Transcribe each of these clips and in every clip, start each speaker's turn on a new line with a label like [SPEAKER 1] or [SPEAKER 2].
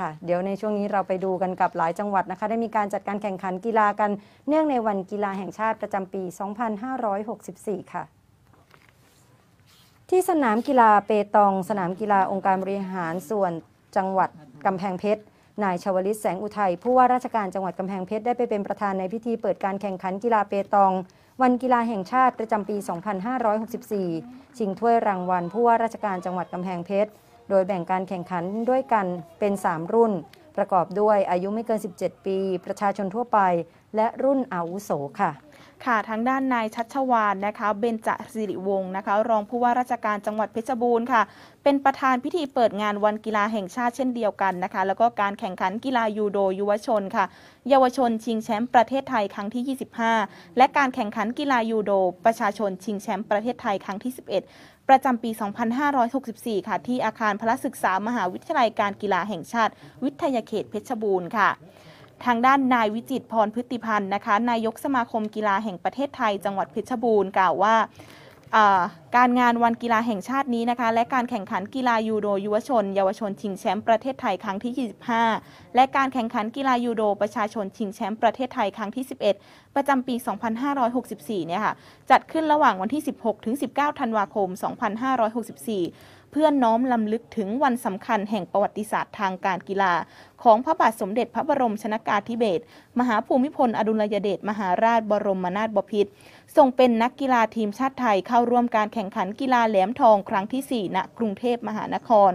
[SPEAKER 1] ค่ะเดี๋ยวในช่วงนี้เราไปดูกันกับหลายจังหวัดนะคะได้มีการจัดการแข่งขันกีฬากันเนื่องในวันกีฬาแห่งชาติประจำปี 2564 ค่ะ ที่สนามกีฬาเปตองสนามกีฬาองค์การบริหารส่วนจังหวัดกำแพงเพชรนายชวลิตแสงอุทัยผู้ว่าราชการจังหวัดกำแพงเพชรได้ไปเป็นประธานในพิธีเปิดการแข่งขันกีฬาเปตองวันกีฬาแห่งชาติประจำปี 2564 ชิงถ้วยรางวัลผู้ว่าราชการจังหวัดกำแพงเพชรโดยแบ่งการแข่งขันด้วยกันเป็น 3 รุ่น ประกอบด้วยอายุไม่เกิน 17 ปี ประชาชนทั่วไป และรุ่นอาวุโสค่ะ
[SPEAKER 2] ค่ะทางด้านนายชัชวานนะคะ เบญจสิริวงศ์นะคะรองผู้ว่าราชการจังหวัดเพชรบูรณ์ค่ะ เป็นประธานพิธีเปิดงานวันกีฬาแห่งชาติ เช่นเดียวกันนะคะแล้วก็การแข่งขันกีฬายูโดยุวชนค่ะ เยาวชนชิงแชมป์ประเทศไทย ครั้งที่ 25 และการแข่งขันกีฬายูโด ประชาชนชิงแชมป์ประเทศไทยครั้งที่ 11 ประจำปี 2564 ค่ะ ที่อาคารพระศึกษามหาวิทยาลัยการกีฬาแห่งชาติ วิทยาเขตเพชรบูรณ์ค่ะทางด้าน นายวิจิตพรพฤติพันธ์นะคะนายกสมาคมกีฬาแห่งประเทศไทย จังหวัดเพชรบูรณ์กล่าวว่าการงานวันกีฬาแห่งชาตินี้นะคะและการแข่งขันกีฬายูโดยุวชน เยาวชนชิงแชมป์ประเทศไทยครั้งที่25 และการแข่งขันกีฬายูโดประชาชนชิงแชมป์ประเทศไทยครั้งที่ 11 ประจำปี 2564 เนี่ยค่ะจัดขึ้นระหว่างวันที่ 16 ถึง 19 ธันวาคม 2564เพื่อน้อมลำลึกถึงวันสำคัญแห่งประวัติศาสตร์ทางการกีฬาของพระบาทสมเด็จพระบรมชนากาธิเบศรมหาภูมิพลอดุลยเดชมหาราชบรมนาถบพิตรทรงเป็นนักกีฬาทีมชาติไทยเข้าร่วมการแข่งขันกีฬาแหลมทอง ครั้งที่4ณกรุงเทพมหานคร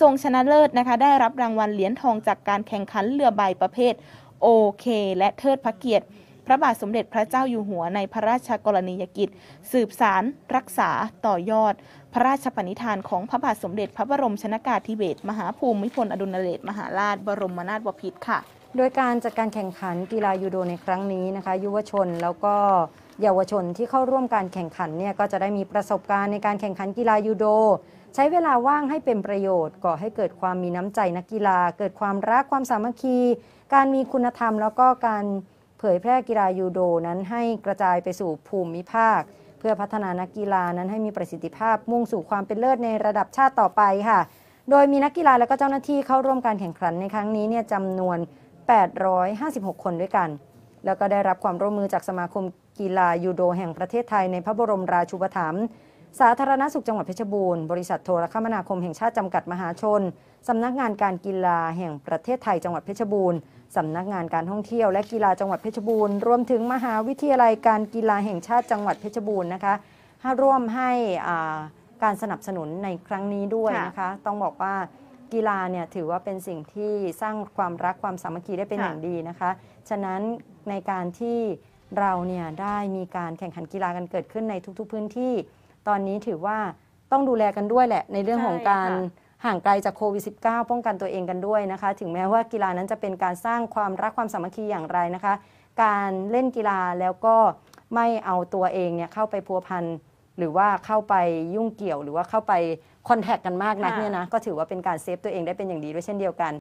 [SPEAKER 2] ทรงชนะเลิศนะคะ ได้รับรางวัลเหรียญทองจากการแข่งขันเรือใบประเภทโอเค และเทิดพระเกียรติพระบาทสมเด็จพระเจ้าอยู่หัวในพระราชกรณียกิจ สืบสาร รักษาต่อยอด พระราชปณิธานของพระบาทสมเด็จพระบรมชนากาธิเบศรมหาภูมิพลอดุลยเดชมหาราช บรมนาถบพิตรค่ะ โดยการจัดการแข่งขันกีฬายูโดในครั้งนี้นะคะยุวช
[SPEAKER 1] นแล้วก็เยาวชนที่เข้าร่วมการแข่งขันเนี่ยก็จะได้มีประสบการณ์ในการแข่งขันกีฬายูโด ใช้เวลาว่างให้เป็นประโยชน์ก่อให้เกิดความมีน้ำใจนักกีฬา เกิดความรักความสามัคคี การมีคุณธรรมแล้วก็การผยแพร่กีฬายูโดนั้นให้กระจายไปสู่ภูมิภาค เพื่อพัฒนานักกีฬานั้นให้มีประสิทธิภาพมุ่งสู่ความเป็นเลิศในระดับชาติต่อไปค่ะ โดยมีนักกีฬาและก็เจ้าหน้าที่เข้าร่วมการแข่งขันในครั้งนี้เนี่ยจำนวน 856 คนด้วยกัน แล้วก็ได้รับความร่วมมือจากสมาคมกีฬายูโดแห่งประเทศไทยใน พระบรมราชูปถัมภ์สาธารณสุขจังหวัดเพชรบูรณ์ บริษัทโทรคมนาคมแห่งชาติจำกัดมหาชนสำนักงานการกีฬาแห่งประเทศไทยจังหวัดเพชรบูรณ์สำนักงานการท่องเที่ยวและกีฬาจังหวัดเพชรบูรณ์ รวมถึงมหาวิทยาลัยการกีฬาแห่งชาติจังหวัดเพชรบูรณ์นะคะร่วมให้การสนับสนุนในครั้งนี้ด้วยนะคะ ต้องบอกว่ากีฬาเนี่ยถือว่าเป็นสิ่งที่สร้างความรักความสามัคคีได้เป็นอย่างดีนะคะ ฉะนั้นในการที่เราเนี่ยได้มีการแข่งขันกีฬากันเกิดขึ้นในทุกๆ พื้นที่ตอนนี้ถือว่าต้องดูแลกันด้วยแหละ ในเรื่องของการห่างไกลจากโควิด -19 ป้องกันตัวเองกันด้วยนะคะ ถึงแม้ว่ากีฬานั้นจะเป็นการสร้างความรักความสามัคคีอย่างไรนะคะ การเล่นกีฬาแล้วก็ไม่เอาตัวเองเนี่ยเข้าไปพัวพันหรือว่าเข้าไปยุ่งเกี่ยว หรือว่าเข้าไปคอนแทคกันมากนักเนี่ยนะก็ถือว่าเป็นการเซฟตัวเองได้เป็นอย่างดีด้วยเช่นเดียวกัน